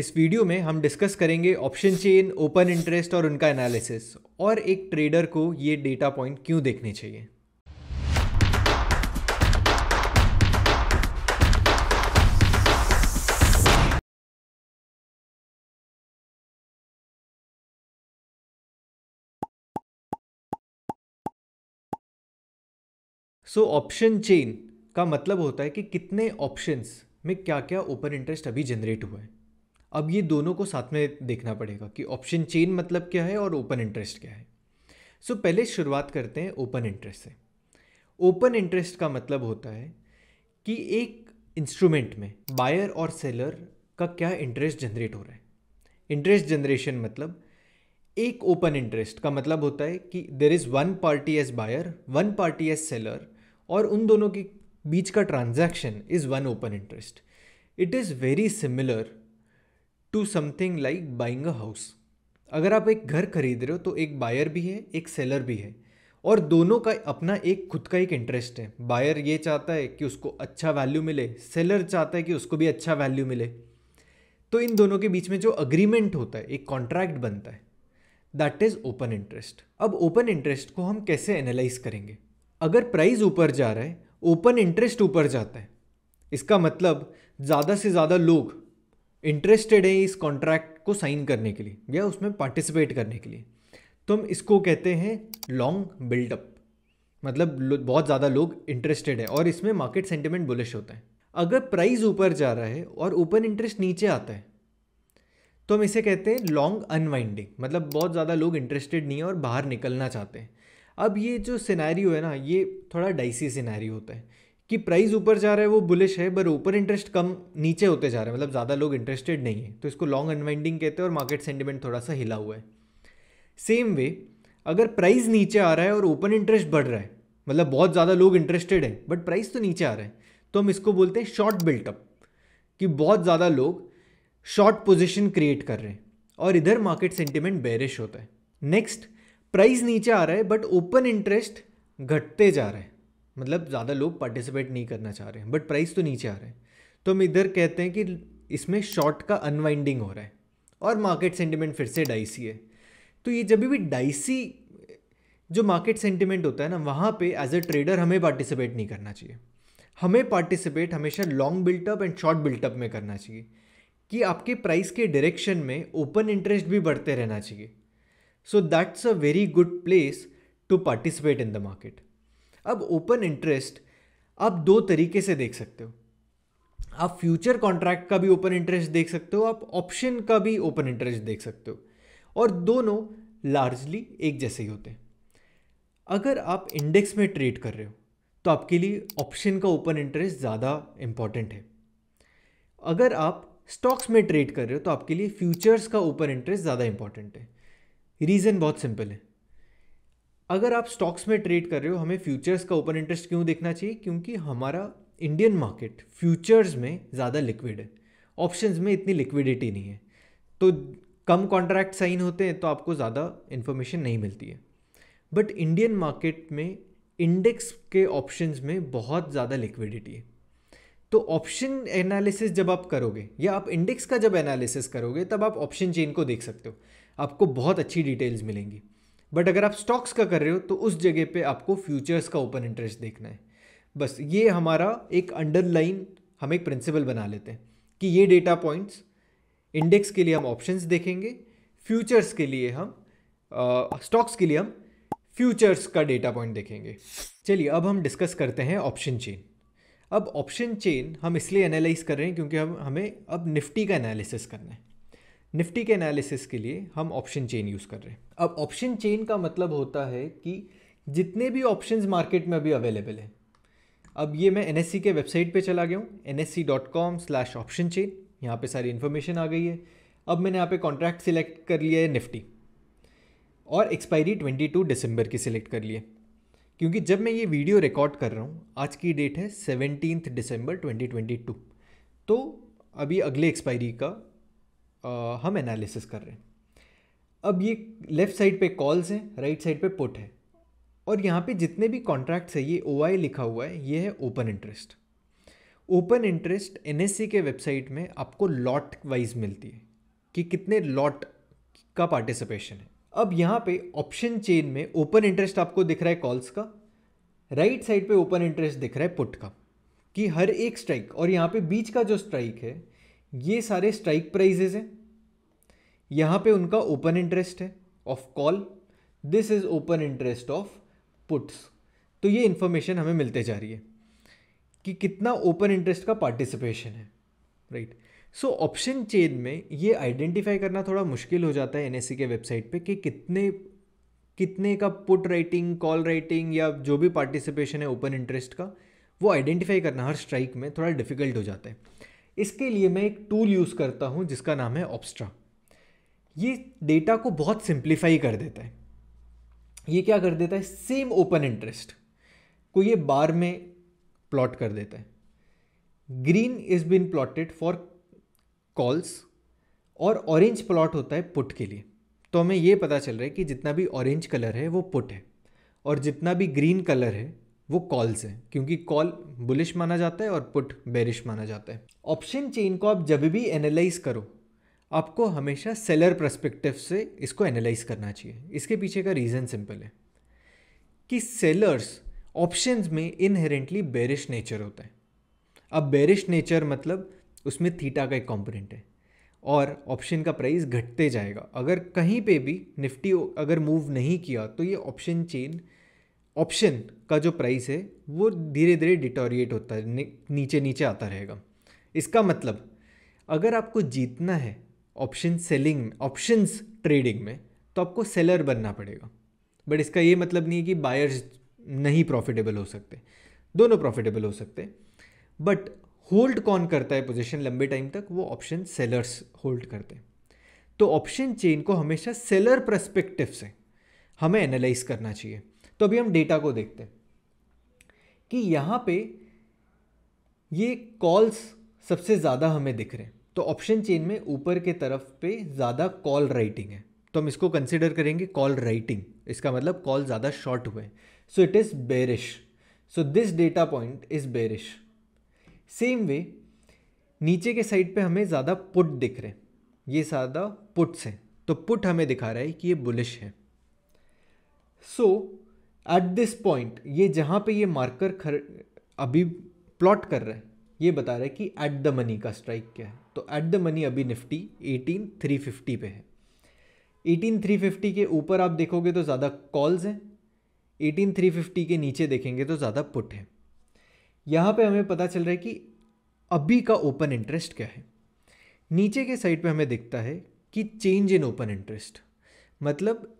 इस वीडियो में हम डिस्कस करेंगे ऑप्शन चेन ओपन इंटरेस्ट और उनका एनालिसिस और एक ट्रेडर को ये डेटा पॉइंट क्यों देखने चाहिए सो ऑप्शन चेन का मतलब होता है कि कितने ऑप्शंस में क्या क्या ओपन इंटरेस्ट अभी जनरेट हुआ है अब ये दोनों को साथ में देखना पड़ेगा कि ऑप्शन चेन मतलब क्या है और ओपन इंटरेस्ट क्या है सो so, पहले शुरुआत करते हैं ओपन इंटरेस्ट से ओपन इंटरेस्ट का मतलब होता है कि एक इंस्ट्रूमेंट में बायर और सेलर का क्या इंटरेस्ट जनरेट हो रहा है इंटरेस्ट जनरेशन मतलब एक ओपन इंटरेस्ट का मतलब होता है कि there is one party as buyer one party as seller और उन दोनों के बीच का transaction is one open interest it is very similar to something like buying a house अगर आप एक घर खरीद रहे हो तो एक बायर भी है एक सेलर भी है और दोनों का अपना एक खुद का एक इंटरेस्ट है बायर ये चाहता है कि उसको अच्छा वैल्यू मिले सेलर चाहता है कि उसको भी अच्छा वैल्यू मिले तो इन दोनों के बीच में जो अग्रीमेंट होता है एक कॉन्ट्रैक्ट बनता है दैट इज़ ओपन इंटरेस्ट अब ओपन इंटरेस्ट को हम कैसे एनालाइज करेंगे अगर प्राइस ऊपर जा रहा है ओपन इंटरेस्ट ऊपर जाता है इसका मतलब ज़्यादा से ज़्यादा लोग इंटरेस्टेड है इस कॉन्ट्रैक्ट को साइन करने के लिए या उसमें पार्टिसिपेट करने के लिए तो हम इसको कहते हैं लॉन्ग बिल्डअप मतलब बहुत ज़्यादा लोग इंटरेस्टेड है और इसमें मार्केट सेंटिमेंट बुलिश होता है अगर प्राइस ऊपर जा रहा है और ओपन इंटरेस्ट नीचे आता है तो हम इसे कहते हैं लॉन्ग अनवाइंडिंग मतलब बहुत ज़्यादा लोग इंटरेस्टेड नहीं है और बाहर निकलना चाहते हैं अब ये जो सिनेरियो है ना ये थोड़ा डाइसी सिनेरियो होता है कि प्राइस ऊपर जा रहा है वो बुलिश है पर ऊपर इंटरेस्ट कम नीचे होते जा रहे हैं मतलब ज़्यादा लोग इंटरेस्टेड नहीं है तो इसको लॉन्ग अनवाइंडिंग कहते हैं और मार्केट सेंटिमेंट थोड़ा सा हिला हुआ है सेम वे अगर प्राइस नीचे आ रहा है और ओपन इंटरेस्ट बढ़ रहा है मतलब बहुत ज़्यादा लोग इंटरेस्टेड हैं बट प्राइस तो नीचे आ रहा है तो हम इसको बोलते हैं शॉर्ट बिल्टअप कि बहुत ज़्यादा लोग शॉर्ट पोजिशन क्रिएट कर रहे हैं और इधर मार्केट सेंटिमेंट बेरिश होता है नेक्स्ट प्राइस नीचे आ रहा है बट ओपन इंटरेस्ट घटते जा रहे हैं मतलब ज़्यादा लोग पार्टिसिपेट नहीं करना चाह रहे हैं बट प्राइस तो नीचे आ रहे हैं तो हम इधर कहते हैं कि इसमें शॉर्ट का अनवाइंडिंग हो रहा है और मार्केट सेंटिमेंट फिर से डाइसी है तो ये जब भी डाइसी जो मार्केट सेंटिमेंट होता है ना वहाँ पे एज ए ट्रेडर हमें पार्टिसिपेट नहीं करना चाहिए हमें पार्टिसिपेट हमेशा long buildup and short buildup में करना चाहिए कि आपके प्राइस के डायरेक्शन में ओपन इंटरेस्ट भी बढ़ते रहना चाहिए so that's a very good place to participate in the market अब ओपन इंटरेस्ट आप दो तरीके से देख सकते हो आप फ्यूचर कॉन्ट्रैक्ट का भी ओपन इंटरेस्ट देख सकते हो आप ऑप्शन का भी ओपन इंटरेस्ट देख सकते हो और दोनों लार्जली एक जैसे ही होते हैं अगर आप इंडेक्स में ट्रेड कर रहे हो तो आपके लिए ऑप्शन का ओपन इंटरेस्ट ज़्यादा इम्पॉर्टेंट है अगर आप स्टॉक्स में ट्रेड कर रहे हो तो आपके लिए फ्यूचर्स का ओपन इंटरेस्ट ज़्यादा इंपॉर्टेंट है रीज़न बहुत सिंपल है अगर आप स्टॉक्स में ट्रेड कर रहे हो हमें फ्यूचर्स का ओपन इंटरेस्ट क्यों देखना चाहिए क्योंकि हमारा इंडियन मार्केट फ्यूचर्स में ज़्यादा लिक्विड है ऑप्शंस में इतनी लिक्विडिटी नहीं है तो कम कॉन्ट्रैक्ट साइन होते हैं तो आपको ज़्यादा इन्फॉर्मेशन नहीं मिलती है बट इंडियन मार्केट में इंडेक्स के ऑप्शंस में बहुत ज़्यादा लिक्विडिटी है तो ऑप्शन एनालिसिस जब आप करोगे या आप इंडेक्स का जब एनालिसिस करोगे तब आप ऑप्शन चेन को देख सकते हो आपको बहुत अच्छी डिटेल्स मिलेंगी बट अगर आप स्टॉक्स का कर रहे हो तो उस जगह पे आपको फ्यूचर्स का ओपन इंटरेस्ट देखना है बस ये हमारा एक अंडरलाइन हम एक प्रिंसिपल बना लेते हैं कि ये डेटा पॉइंट्स इंडेक्स के लिए हम ऑप्शंस देखेंगे फ्यूचर्स के लिए हम स्टॉक्स uh, के लिए हम फ्यूचर्स का डेटा पॉइंट देखेंगे चलिए अब हम डिस्कस करते हैं ऑप्शन चेन अब ऑप्शन चेन हम इसलिए एनालाइज कर रहे हैं क्योंकि हम हमें अब निफ्टी का एनालिसिस करना है निफ्टी के एनालिसिस के लिए हम ऑप्शन चेन यूज़ कर रहे हैं अब ऑप्शन चेन का मतलब होता है कि जितने भी ऑप्शन मार्केट में अभी अवेलेबल हैं अब ये मैं एन e के वेबसाइट पे चला गया हूँ N S C dot com slash option chain यहाँ पर सारी इन्फॉर्मेशन आ गई है अब मैंने यहाँ पे कॉन्ट्रैक्ट सिलेक्ट कर लिया है निफ्टी और एक्सपायरी 22 दिसंबर की सिलेक्ट कर लिए क्योंकि जब मैं ये वीडियो रिकॉर्ड कर रहा हूँ आज की डेट है सेवनटीन दिसंबर 2022 तो अभी अगले एक्सपायरी का हम एनालिसिस कर रहे हैं अब ये लेफ़्ट साइड पे कॉल्स हैं राइट साइड पे पुट है और यहाँ पे जितने भी कॉन्ट्रैक्ट्स है ये ओ लिखा हुआ है ये है open interest open interest N के वेबसाइट में आपको लॉट वाइज मिलती है कि कितने लॉट का पार्टिसिपेशन है अब यहाँ पे ऑप्शन चेन में ओपन इंटरेस्ट आपको दिख रहा है कॉल्स का राइट साइड पे ओपन इंटरेस्ट दिख रहा है पुट का कि हर एक स्ट्राइक और यहाँ पे बीच का जो स्ट्राइक है ये सारे स्ट्राइक प्राइजेज हैं यहाँ पे उनका ओपन इंटरेस्ट है of call this is open interest of puts तो ये इन्फॉर्मेशन हमें मिलते जा रही है कि कितना ओपन इंटरेस्ट का पार्टिसिपेशन है राइट सो ऑप्शन चेन में ये आइडेंटिफाई करना थोड़ा मुश्किल हो जाता है एनएससी के वेबसाइट पे कि कितने कितने का पुट राइटिंग कॉल राइटिंग या जो भी पार्टिसिपेशन है ओपन इंटरेस्ट का वो आइडेंटिफाई करना हर स्ट्राइक में थोड़ा डिफिकल्ट हो जाता है इसके लिए मैं एक टूल यूज़ करता हूँ जिसका नाम है ऑप्स्ट्रा ये डेटा को बहुत सिंप्लीफाई कर देता है ये क्या कर देता है सेम ओपन इंटरेस्ट को ये बार में प्लॉट कर देता है green is been plotted for calls और ऑरेंज प्लॉट होता है पुट के लिए तो हमें ये पता चल रहा है कि जितना भी ऑरेंज कलर है वो पुट है और जितना भी ग्रीन कलर है वो कॉल्स हैं क्योंकि कॉल बुलिश माना जाता है और पुट बेरिश माना जाता है ऑप्शन चेन को आप जब भी एनालाइज करो आपको हमेशा सेलर प्रस्पेक्टिव से इसको एनालाइज करना चाहिए इसके पीछे का रीज़न सिंपल है कि सेलर्स ऑप्शंस में इनहेरेंटली बेरिश नेचर होता है अब बेरिश नेचर मतलब उसमें थीटा का एक कॉम्पोनेंट है और ऑप्शन का प्राइस घटते जाएगा अगर कहीं पे भी निफ्टी अगर मूव नहीं किया तो ये ऑप्शन चेन ऑप्शन का जो प्राइस है वो धीरे धीरे डिटोरिएट होता है नीचे नीचे आता रहेगा इसका मतलब अगर आपको जीतना है ऑप्शन सेलिंग में ऑप्शंस ट्रेडिंग में तो आपको सेलर बनना पड़ेगा बट इसका ये मतलब नहीं है कि बायर्स नहीं प्रॉफिटेबल हो सकते दोनों प्रॉफिटेबल हो सकते बट होल्ड कौन करता है पोजीशन लंबे टाइम तक वो ऑप्शन सेलर्स होल्ड करते हैं तो ऑप्शन चेन को हमेशा सेलर प्रस्पेक्टिव से हमें एनालाइज करना चाहिए तो अभी हम डेटा को देखते हैं कि यहाँ पे ये कॉल्स सबसे ज़्यादा हमें दिख रहे हैं तो ऑप्शन चेन में ऊपर के तरफ पे ज़्यादा कॉल राइटिंग है तो हम इसको कंसिडर करेंगे कॉल राइटिंग इसका मतलब कॉल ज़्यादा शॉर्ट हुए so it is bearish so this data point is bearish same way नीचे के साइड पे हमें ज़्यादा पुट दिख रहे हैं ये ज़्यादा पुट्स हैं तो पुट हमें दिखा रहा है कि ये बुलिश है so so, at this point ये जहाँ पे ये मार्कर खर अभी प्लॉट कर रहा है ये बता रहे हैं कि एट द मनी का स्ट्राइक क्या है तो एट द मनी अभी निफ्टी 18350 पे है 18350 के ऊपर आप देखोगे तो ज़्यादा कॉल्स हैं 18350 के नीचे देखेंगे तो ज़्यादा पुट है यहाँ पे हमें पता चल रहा है कि अभी का ओपन इंटरेस्ट क्या है नीचे के साइड पे हमें दिखता है कि चेंज इन ओपन इंटरेस्ट मतलब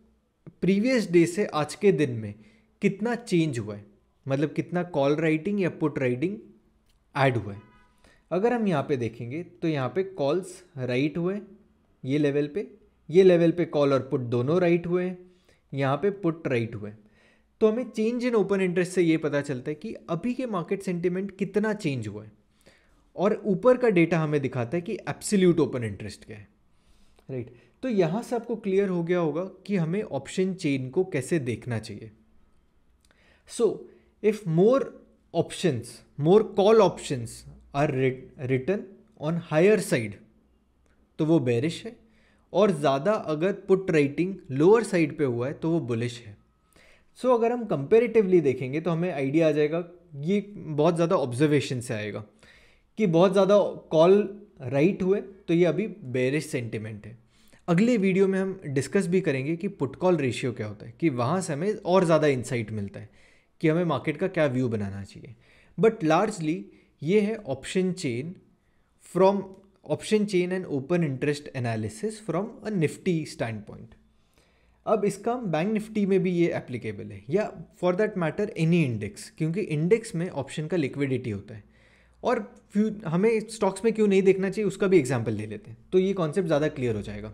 प्रीवियस डे से आज के दिन में कितना चेंज हुआ है मतलब कितना कॉल राइटिंग या पुट राइटिंग ऐड हुआ है अगर हम यहाँ पे देखेंगे तो यहाँ पे कॉल्स राइट हुए ये लेवल पे ये लेवल पे कॉल और पुट दोनों राइट हुए हैं यहाँ पे पुट राइट हुए तो हमें चेंज इन ओपन इंटरेस्ट से ये पता चलता है कि अभी के मार्केट सेंटिमेंट कितना चेंज हुआ है और ऊपर का डेटा हमें दिखाता है कि एप्सिल्यूट ओपन इंटरेस्ट क्या है राइट right. तो यहाँ से आपको क्लियर हो गया होगा कि हमें ऑप्शन चेन को कैसे देखना चाहिए So if more options, more call options are written on higher side, तो वो bearish है और ज़्यादा अगर पुट राइटिंग लोअर साइड पे हुआ है तो वो बुलिश है सो so, अगर हम कंपेरेटिवली देखेंगे तो हमें आइडिया आ जाएगा ये बहुत ज़्यादा ऑब्जर्वेशन से आएगा कि बहुत ज़्यादा कॉल राइट हुए तो ये अभी बेरिश सेंटिमेंट है अगले वीडियो में हम डिस्कस भी करेंगे कि पुट कॉल रेशियो क्या होता है कि वहाँ से हमें और ज़्यादा इंसाइट मिलता है कि हमें मार्केट का क्या व्यू बनाना चाहिए बट लार्जली ये है option chain from option chain and open interest analysis from a Nifty standpoint अब इसका बैंक निफ्टी में भी ये एप्लीकेबल है या for that matter any index क्योंकि इंडेक्स में ऑप्शन का लिक्विडिटी होता है और फ्यू हमें स्टॉक्स में क्यों नहीं देखना चाहिए उसका भी एग्जाम्पल ले लेते हैं तो ये कॉन्सेप्ट ज़्यादा क्लियर हो जाएगा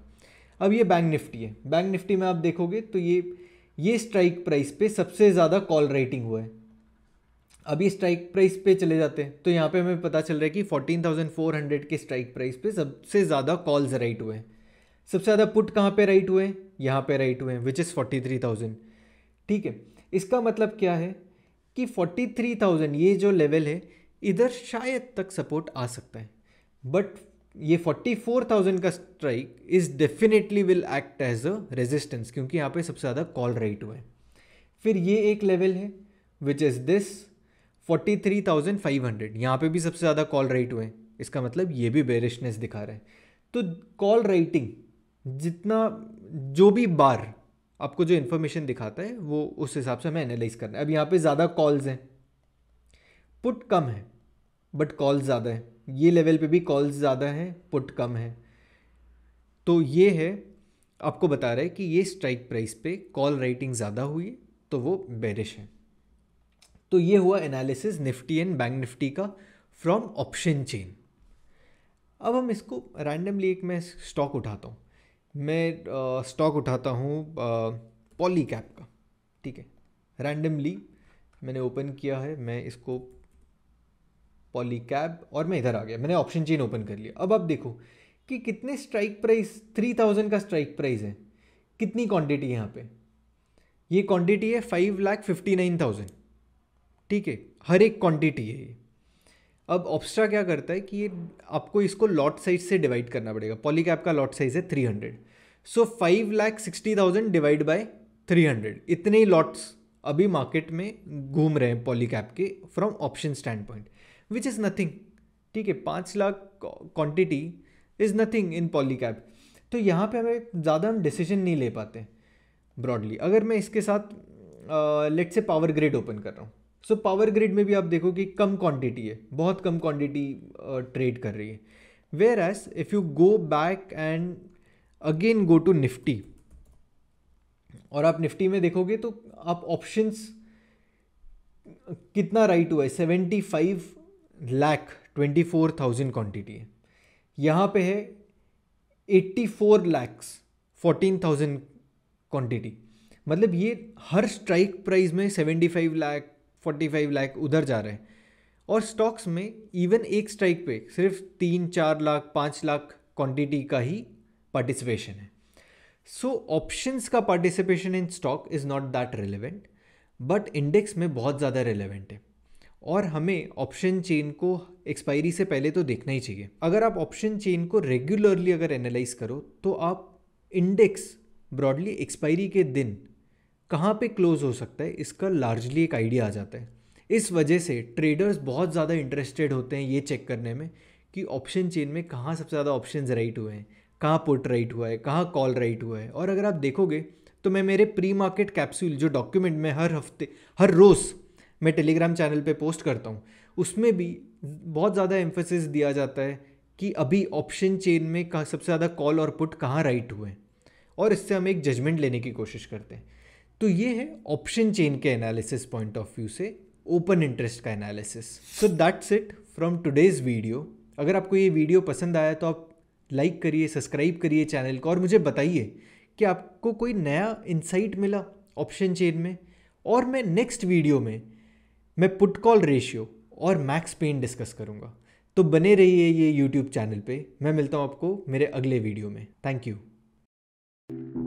अब ये बैंक निफ्टी है बैंक निफ्टी में आप देखोगे तो ये ये स्ट्राइक प्राइस पे सबसे ज़्यादा कॉल राइटिंग हुआ है अभी स्ट्राइक प्राइस पे चले जाते हैं तो यहाँ पे हमें पता चल रहा है कि 14,400 के स्ट्राइक प्राइस पे सबसे ज़्यादा कॉल्स राइट हुए हैं सबसे ज़्यादा पुट कहाँ पे राइट हुए हैं यहाँ पे राइट हुए हैं विच इज़ 43,000 ठीक है इसका मतलब क्या है कि 43,000 ये जो लेवल है इधर शायद तक सपोर्ट आ सकता है बट ये 44,000 का strike is definitely will act as a resistance क्योंकि यहाँ पे सबसे ज़्यादा कॉल रेट हुआ है फिर ये एक लेवल है विच इज़ दिस 43,500 यहाँ पे भी सबसे ज़्यादा कॉल रेट हुए हैं इसका मतलब ये भी बेरिशनेस दिखा रहा है तो कॉल रेटिंग जितना जो भी बार आपको जो इन्फॉर्मेशन दिखाता है वो उस हिसाब से हमें एनालाइज करना है अब यहाँ पे ज़्यादा कॉल्स हैं पुट कम है बट कॉल ज़्यादा हैं ये लेवल पे भी कॉल्स ज़्यादा हैं पुट कम है तो ये है आपको बता रहा है कि ये स्ट्राइक प्राइस पे कॉल राइटिंग ज़्यादा हुई तो वो बेरिश है तो ये हुआ analysis Nifty and bank Nifty का फ्रॉम ऑप्शन चेन अब हम इसको रैंडमली एक मैं स्टॉक उठाता हूँ मैं स्टॉक उठाता हूँ पॉली कैप का ठीक है रैंडमली मैंने ओपन किया है मैं इसको पॉलीकैब और मैं इधर आ गया मैंने ऑप्शन चेन ओपन कर लिया अब आप देखो कि कितने स्ट्राइक प्राइस थ्री थाउजेंड का स्ट्राइक प्राइस है कितनी क्वांटिटी है यहाँ पे ये क्वांटिटी है five lakh fifty nine thousand ठीक है हर एक क्वांटिटी है ये अब ऑप्स्ट्रा क्या करता है कि ये आपको इसको लॉट साइज से डिवाइड करना पड़ेगा पॉलीकैब का लॉट साइज है three hundred so five lakh sixty thousand divide by three hundred इतने ही लॉट्स अभी मार्केट में घूम रहे हैं पॉलीकैप के from option standpoint which is nothing ठीक है पाँच lakh quantity is nothing in Polycab तो यहाँ पे हमें ज़्यादा हम डिसीजन नहीं ले पाते ब्रॉडली अगर मैं इसके साथ लेट से पावर ग्रिड ओपन कर रहा हूँ सो पावर ग्रिड में भी आप देखो कि कम क्वांटिटी है बहुत कम क्वांटिटी ट्रेड uh, कर रही है whereas if you go back and again go to Nifty और आप निफ्टी में देखोगे तो आप ऑप्शंस कितना राइट हुआ है seventy five lakh twenty four thousand quantity है यहाँ पे है eighty four lakhs fourteen thousand quantity मतलब ये हर स्ट्राइक प्राइस में seventy five lakh forty five lakh उधर जा रहे हैं और स्टॉक्स में इवन एक स्ट्राइक पे सिर्फ तीन चार लाख पाँच लाख क्वांटिटी का ही पार्टिसिपेशन है सो ऑप्शंस का participation in stock is not that relevant but index में बहुत ज़्यादा रिलेवेंट है और हमें ऑप्शन चेन को एक्सपायरी से पहले तो देखना ही चाहिए अगर आप ऑप्शन चेन को रेगुलरली अगर एनालाइज करो तो आप इंडेक्स ब्रॉडली एक्सपायरी के दिन कहाँ पे क्लोज हो सकता है इसका लार्जली एक आइडिया आ जाता है इस वजह से ट्रेडर्स बहुत ज़्यादा इंटरेस्टेड होते हैं ये चेक करने में कि ऑप्शन चेन में कहाँ सबसे ज़्यादा ऑप्शन राइट हुए हैं कहाँ पुट राइट हुआ है कहाँ कॉल राइट हुआ है और अगर आप देखोगे तो मैं मेरे प्री मार्केट कैप्सूल जो डॉक्यूमेंट में हर हफ्ते हर रोज़ मैं टेलीग्राम चैनल पे पोस्ट करता हूँ उसमें भी बहुत ज़्यादा एम्फोसिस दिया जाता है कि अभी ऑप्शन चेन में सबसे ज़्यादा कॉल और पुट कहाँ राइट हुए और इससे हम एक जजमेंट लेने की कोशिश करते हैं तो ये है ऑप्शन चेन के एनालिसिस पॉइंट ऑफ व्यू से ओपन इंटरेस्ट का analysis so that's it from today's video अगर आपको ये वीडियो पसंद आया तो आप लाइक करिए सब्सक्राइब करिए चैनल को और मुझे बताइए कि आपको कोई नया इंसाइट मिला ऑप्शन चेन में और मैं नेक्स्ट वीडियो में मैं पुट कॉल रेशियो और मैक्स पेन डिस्कस करूँगा तो बने रहिए ये यूट्यूब चैनल पे मैं मिलता हूँ आपको मेरे अगले वीडियो में थैंक यू